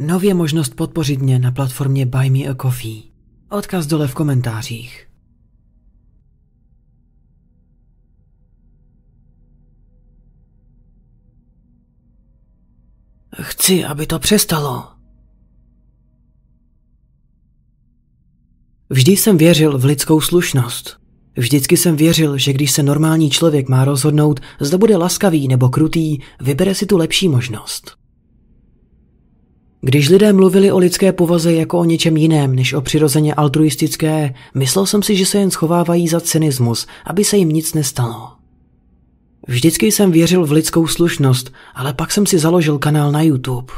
Nově možnost podpořit mě na platformě Buy Me a Coffee. Odkaz dole v komentářích. Chci, aby to přestalo. Vždy jsem věřil v lidskou slušnost. Vždycky jsem věřil, že když se normální člověk má rozhodnout, zda bude laskavý nebo krutý, vybere si tu lepší možnost. Když lidé mluvili o lidské povaze jako o něčem jiném než o přirozeně altruistické, myslel jsem si, že se jen schovávají za cynismus, aby se jim nic nestalo. Vždycky jsem věřil v lidskou slušnost, ale pak jsem si založil kanál na YouTube.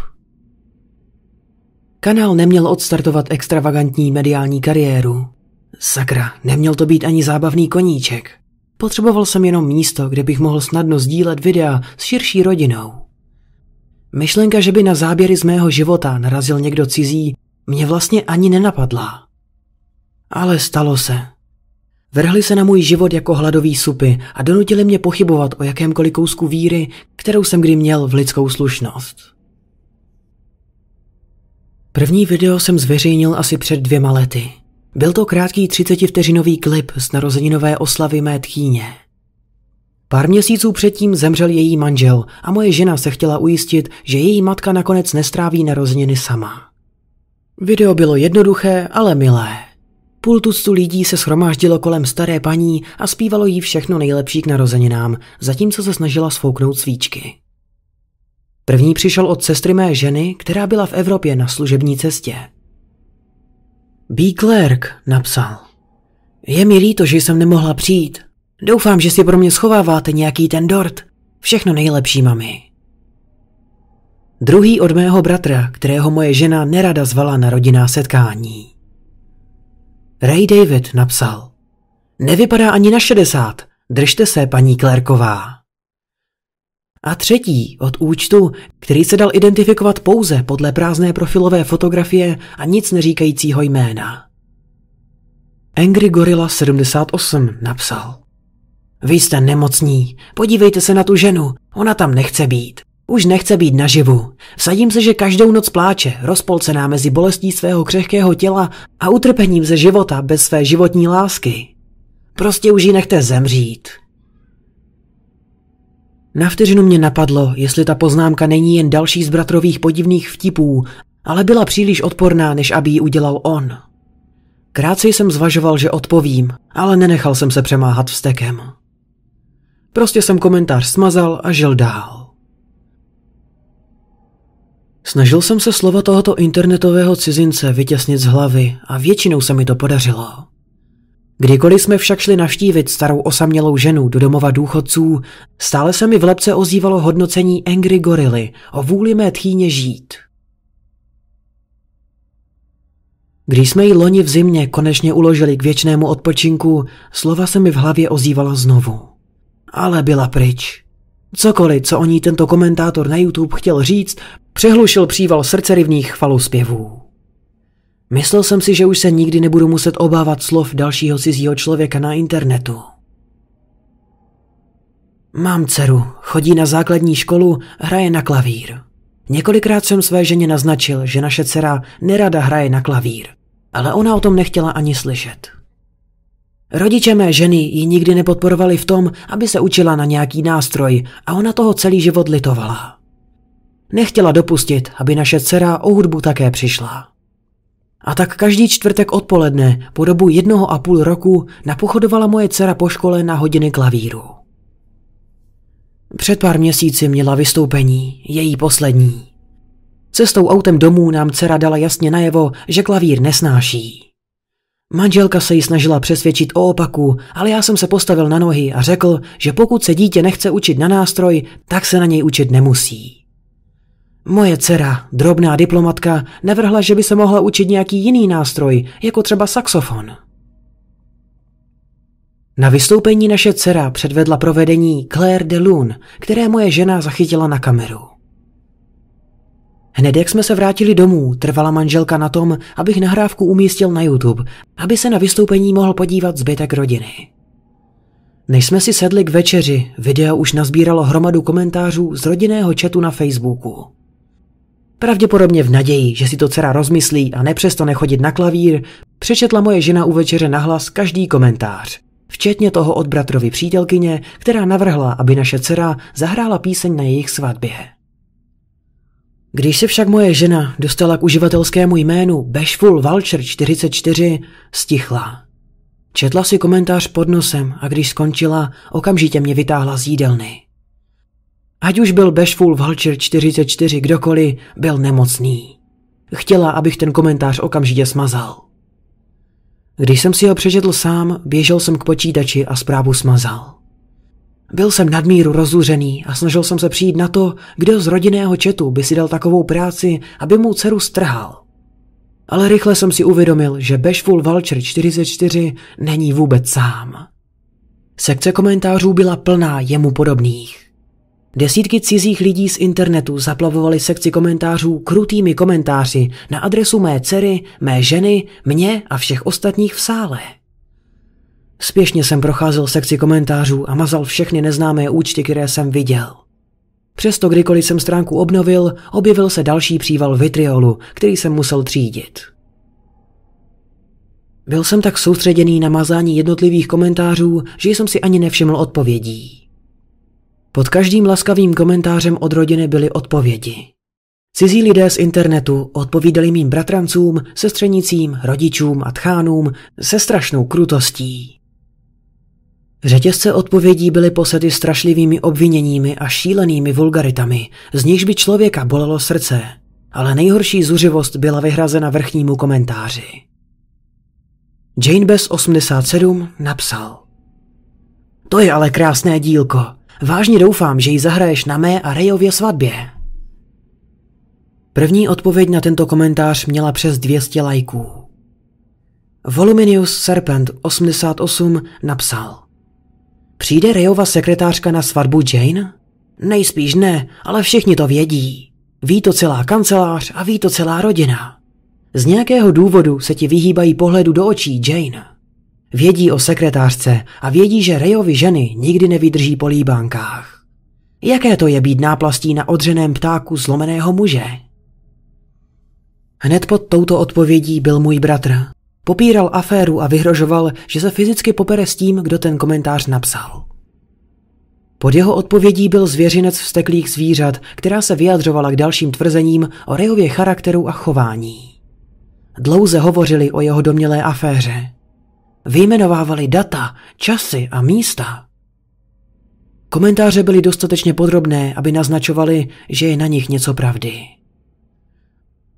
Kanál neměl odstartovat extravagantní mediální kariéru. Sakra, neměl to být ani zábavný koníček. Potřeboval jsem jenom místo, kde bych mohl snadno sdílet videa s širší rodinou. Myšlenka, že by na záběry z mého života narazil někdo cizí, mě vlastně ani nenapadla. Ale stalo se. Vrhli se na můj život jako hladový supy a donutili mě pochybovat o jakémkoliv kousku víry, kterou jsem kdy měl v lidskou slušnost. První video jsem zveřejnil asi před dvěma lety. Byl to krátký 30-vteřinový klip z narozeninové oslavy mé tchýně. Pár měsíců předtím zemřel její manžel a moje žena se chtěla ujistit, že její matka nakonec nestráví narozeniny sama. Video bylo jednoduché, ale milé. Půl tuctu lidí se schromáždilo kolem staré paní a zpívalo jí všechno nejlepší k narozeninám, zatímco se snažila sfouknout svíčky. První přišel od sestry mé ženy, která byla v Evropě na služební cestě. B. Clerk, napsal. Je mi líto, že jsem nemohla přijít. Doufám, že si pro mě schováváte nějaký ten dort. Všechno nejlepší, mami. Druhý od mého bratra, kterého moje žena nerada zvala na rodinná setkání. Ray David napsal. Nevypadá ani na 60. Držte se, paní Klerková. A třetí od účtu, který se dal identifikovat pouze podle prázdné profilové fotografie a nic neříkajícího jména. Angry Gorilla 78 napsal. Vy jste nemocní. Podívejte se na tu ženu. Ona tam nechce být. Už nechce být naživu. Sadím se, že každou noc pláče, rozpolcená mezi bolestí svého křehkého těla a utrpením ze života bez své životní lásky. Prostě už ji nechte zemřít. Na vteřinu mě napadlo, jestli ta poznámka není jen další z bratrových podivných vtipů, ale byla příliš odporná, než aby ji udělal on. Krátce jsem zvažoval, že odpovím, ale nenechal jsem se přemáhat vstekem. Prostě jsem komentář smazal a žil dál. Snažil jsem se slova tohoto internetového cizince vytěsnit z hlavy a většinou se mi to podařilo. Kdykoliv jsme však šli navštívit starou osamělou ženu do domova důchodců, stále se mi v lepce ozývalo hodnocení Angry Gorily o vůli mé tchýně žít. Když jsme ji loni v zimě konečně uložili k věčnému odpočinku, slova se mi v hlavě ozývala znovu ale byla pryč. Cokoliv, co o ní tento komentátor na YouTube chtěl říct, přehlušil příval srdcerivných zpěvů. Myslel jsem si, že už se nikdy nebudu muset obávat slov dalšího cizího člověka na internetu. Mám dceru, chodí na základní školu, hraje na klavír. Několikrát jsem své ženě naznačil, že naše dcera nerada hraje na klavír, ale ona o tom nechtěla ani slyšet. Rodiče mé ženy ji nikdy nepodporovali v tom, aby se učila na nějaký nástroj a ona toho celý život litovala. Nechtěla dopustit, aby naše dcera o hudbu také přišla. A tak každý čtvrtek odpoledne po dobu jednoho a půl roku napochodovala moje dcera po škole na hodiny klavíru. Před pár měsíci měla vystoupení, její poslední. Cestou autem domů nám dcera dala jasně najevo, že klavír nesnáší. Manželka se ji snažila přesvědčit o opaku, ale já jsem se postavil na nohy a řekl, že pokud se dítě nechce učit na nástroj, tak se na něj učit nemusí. Moje dcera, drobná diplomatka, nevrhla, že by se mohla učit nějaký jiný nástroj, jako třeba saxofon. Na vystoupení naše dcera předvedla provedení Claire de Lune, které moje žena zachytila na kameru. Hned jak jsme se vrátili domů, trvala manželka na tom, abych nahrávku umístil na YouTube, aby se na vystoupení mohl podívat zbytek rodiny. Než jsme si sedli k večeři, video už nazbíralo hromadu komentářů z rodinného chatu na Facebooku. Pravděpodobně v naději, že si to dcera rozmyslí a nepřestane chodit na klavír, přečetla moje žena u večeře nahlas každý komentář, včetně toho od bratrovy přítelkyně, která navrhla, aby naše dcera zahrála píseň na jejich svatbě. Když se však moje žena dostala k uživatelskému jménu Bashful Vulture 44, stichla. Četla si komentář pod nosem a když skončila, okamžitě mě vytáhla z jídelny. Ať už byl Bashful Vulture 44 kdokoliv, byl nemocný. Chtěla, abych ten komentář okamžitě smazal. Když jsem si ho přečetl sám, běžel jsem k počítači a zprávu smazal. Byl jsem nadmíru rozuřený a snažil jsem se přijít na to, kdo z rodinného četu by si dal takovou práci, aby mu dceru strhal. Ale rychle jsem si uvědomil, že Bashful Vulture 44 není vůbec sám. Sekce komentářů byla plná jemu podobných. Desítky cizích lidí z internetu zaplavovaly sekci komentářů krutými komentáři na adresu mé dcery, mé ženy, mě a všech ostatních v sále. Spěšně jsem procházel sekci komentářů a mazal všechny neznámé účty, které jsem viděl. Přesto kdykoliv jsem stránku obnovil, objevil se další příval vitriolu, který jsem musel třídit. Byl jsem tak soustředěný na mazání jednotlivých komentářů, že jsem si ani nevšiml odpovědí. Pod každým laskavým komentářem od rodiny byly odpovědi. Cizí lidé z internetu odpovídali mým bratrancům, sestřenicím, rodičům a tchánům se strašnou krutostí. Řetězce odpovědí byly posety strašlivými obviněními a šílenými vulgaritami, z nichž by člověka bolelo srdce, ale nejhorší zuřivost byla vyhrazena vrchnímu komentáři. Jane Bess 87 napsal. To je ale krásné dílko. Vážně doufám, že ji zahraješ na mé a Rejově svatbě. První odpověď na tento komentář měla přes 200 lajků. Voluminius Serpent 88 napsal. Přijde Rejova sekretářka na svatbu Jane? Nejspíš ne, ale všichni to vědí. Ví to celá kancelář a ví to celá rodina. Z nějakého důvodu se ti vyhýbají pohledu do očí Jane. Vědí o sekretářce a vědí, že Rejovi ženy nikdy nevydrží po líbánkách. Jaké to je být náplastí na odřeném ptáku zlomeného muže? Hned pod touto odpovědí byl můj bratr. Popíral aféru a vyhrožoval, že se fyzicky popere s tím, kdo ten komentář napsal. Pod jeho odpovědí byl zvěřinec vsteklých zvířat, která se vyjadřovala k dalším tvrzením o Rejově charakteru a chování. Dlouze hovořili o jeho domělé aféře. Vyjmenovávali data, časy a místa. Komentáře byly dostatečně podrobné, aby naznačovali, že je na nich něco pravdy.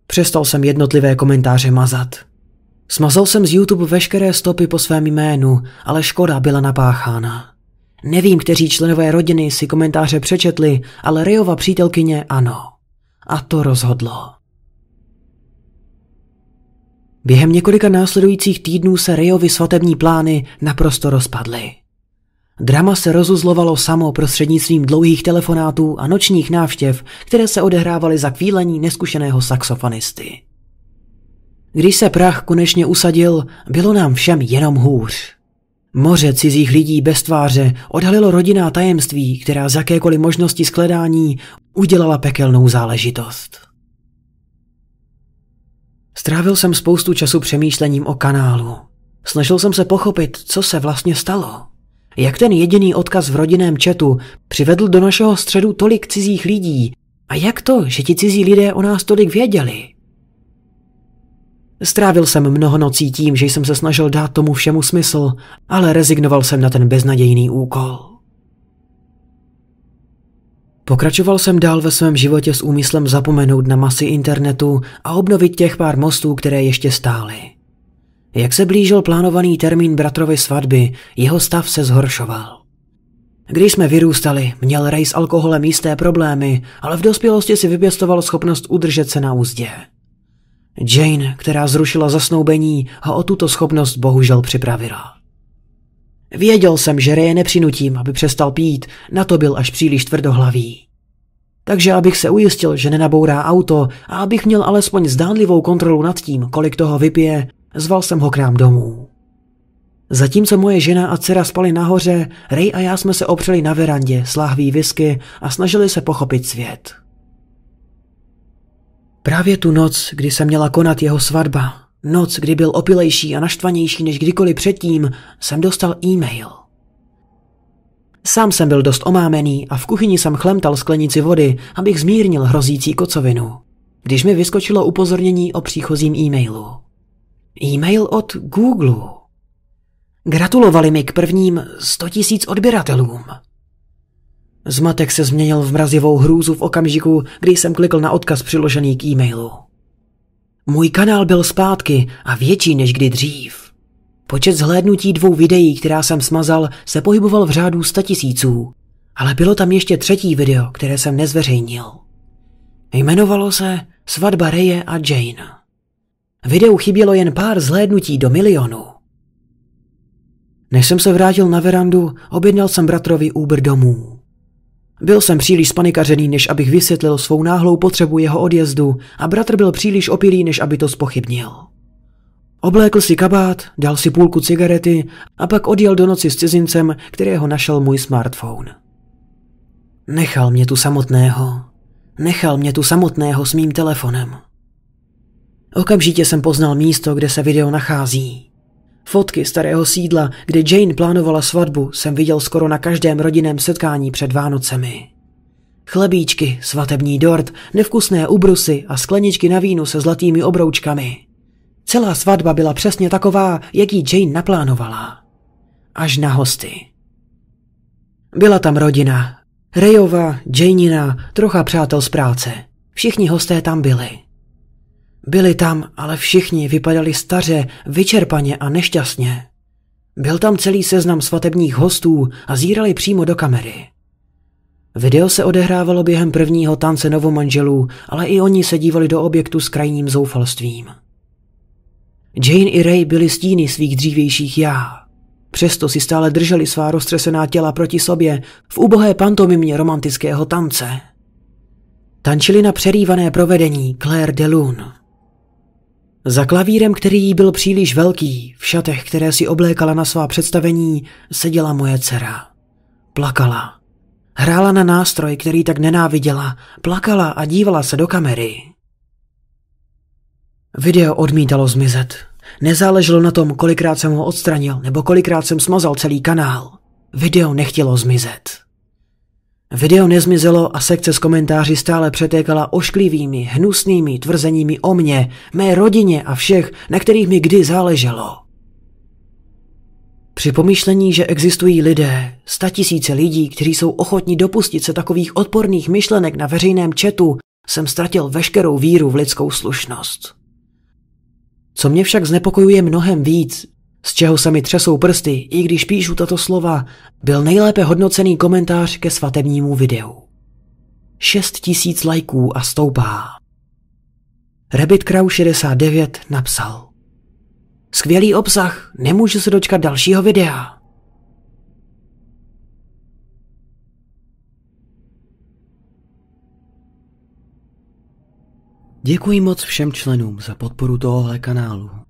Přestal jsem jednotlivé komentáře mazat – Smazal jsem z YouTube veškeré stopy po svém jménu, ale škoda byla napáchána. Nevím, kteří členové rodiny si komentáře přečetli, ale Rejova přítelkyně ano. A to rozhodlo. Během několika následujících týdnů se Rejovi svatební plány naprosto rozpadly. Drama se rozuzlovalo samo prostřednictvím dlouhých telefonátů a nočních návštěv, které se odehrávaly za kvílení neskušeného saxofonisty. Když se prach konečně usadil, bylo nám všem jenom hůř. Moře cizích lidí bez tváře odhalilo rodinná tajemství, která z jakékoliv možnosti skledání udělala pekelnou záležitost. Strávil jsem spoustu času přemýšlením o kanálu. Snažil jsem se pochopit, co se vlastně stalo. Jak ten jediný odkaz v rodinném četu přivedl do našeho středu tolik cizích lidí a jak to, že ti cizí lidé o nás tolik věděli. Strávil jsem mnoho nocí tím, že jsem se snažil dát tomu všemu smysl, ale rezignoval jsem na ten beznadějný úkol. Pokračoval jsem dál ve svém životě s úmyslem zapomenout na masy internetu a obnovit těch pár mostů, které ještě stály. Jak se blížil plánovaný termín bratrovy svatby, jeho stav se zhoršoval. Když jsme vyrůstali, měl Ray s alkoholem jisté problémy, ale v dospělosti si vypěstoval schopnost udržet se na úzdě. Jane, která zrušila zasnoubení, ho o tuto schopnost bohužel připravila. Věděl jsem, že Ray nepřinutím, aby přestal pít, na to byl až příliš tvrdohlavý. Takže abych se ujistil, že nenabourá auto a abych měl alespoň zdánlivou kontrolu nad tím, kolik toho vypije, zval jsem ho k nám domů. Zatímco moje žena a dcera spali nahoře, Ray a já jsme se opřeli na verandě sláhví visky a snažili se pochopit svět. Právě tu noc, kdy se měla konat jeho svatba, noc, kdy byl opilejší a naštvanější než kdykoliv předtím, jsem dostal e-mail. Sám jsem byl dost omámený a v kuchyni jsem chlemtal sklenici vody, abych zmírnil hrozící kocovinu, když mi vyskočilo upozornění o příchozím e-mailu. E-mail od Google. Gratulovali mi k prvním 100 000 odběratelům. Zmatek se změnil v mrazivou hrůzu v okamžiku, kdy jsem klikl na odkaz přiložený k e-mailu. Můj kanál byl zpátky a větší než kdy dřív. Počet zhlédnutí dvou videí, která jsem smazal, se pohyboval v řádu tisíců, ale bylo tam ještě třetí video, které jsem nezveřejnil. Jmenovalo se Svatba Reje a Jane. Videu chybělo jen pár zhlédnutí do milionu. Než jsem se vrátil na verandu, objednal jsem bratrovi Uber domů. Byl jsem příliš spanikařený, než abych vysvětlil svou náhlou potřebu jeho odjezdu a bratr byl příliš opilý, než aby to spochybnil. Oblékl si kabát, dal si půlku cigarety a pak odjel do noci s cizincem, kterého našel můj smartphone. Nechal mě tu samotného. Nechal mě tu samotného s mým telefonem. Okamžitě jsem poznal místo, kde se video nachází. Fotky starého sídla, kde Jane plánovala svatbu, jsem viděl skoro na každém rodinném setkání před Vánocemi. Chlebíčky, svatební dort, nevkusné ubrusy a skleničky na vínu se zlatými obroučkami. Celá svatba byla přesně taková, jaký Jane naplánovala. Až na hosty. Byla tam rodina. Rejova, Janeina, trocha přátel z práce. Všichni hosté tam byli. Byli tam, ale všichni vypadali staře, vyčerpaně a nešťastně. Byl tam celý seznam svatebních hostů a zírali přímo do kamery. Video se odehrávalo během prvního tance novomanželů, ale i oni se dívali do objektu s krajním zoufalstvím. Jane i Ray byli stíny svých dřívějších já. Přesto si stále drželi svá roztřesená těla proti sobě v ubohé pantomimě romantického tance. Tančili na přerývané provedení Claire de Lune. Za klavírem, který jí byl příliš velký, v šatech, které si oblékala na svá představení, seděla moje dcera. Plakala. Hrála na nástroj, který tak nenáviděla, plakala a dívala se do kamery. Video odmítalo zmizet. Nezáleželo na tom, kolikrát jsem ho odstranil nebo kolikrát jsem smazal celý kanál. Video nechtělo zmizet. Video nezmizelo a sekce s komentáři stále přetékala ošklivými, hnusnými tvrzeními o mně, mé rodině a všech, na kterých mi kdy záleželo. Při pomyšlení, že existují lidé, statisíce lidí, kteří jsou ochotní dopustit se takových odporných myšlenek na veřejném četu, jsem ztratil veškerou víru v lidskou slušnost. Co mě však znepokojuje mnohem víc, z čeho se mi třesou prsty, i když píšu tato slova, byl nejlépe hodnocený komentář ke svatebnímu videu. 6 tisíc lajků a stoupá. Rabbit Crow 69 napsal. Skvělý obsah, nemůžu se dočkat dalšího videa. Děkuji moc všem členům za podporu tohohle kanálu.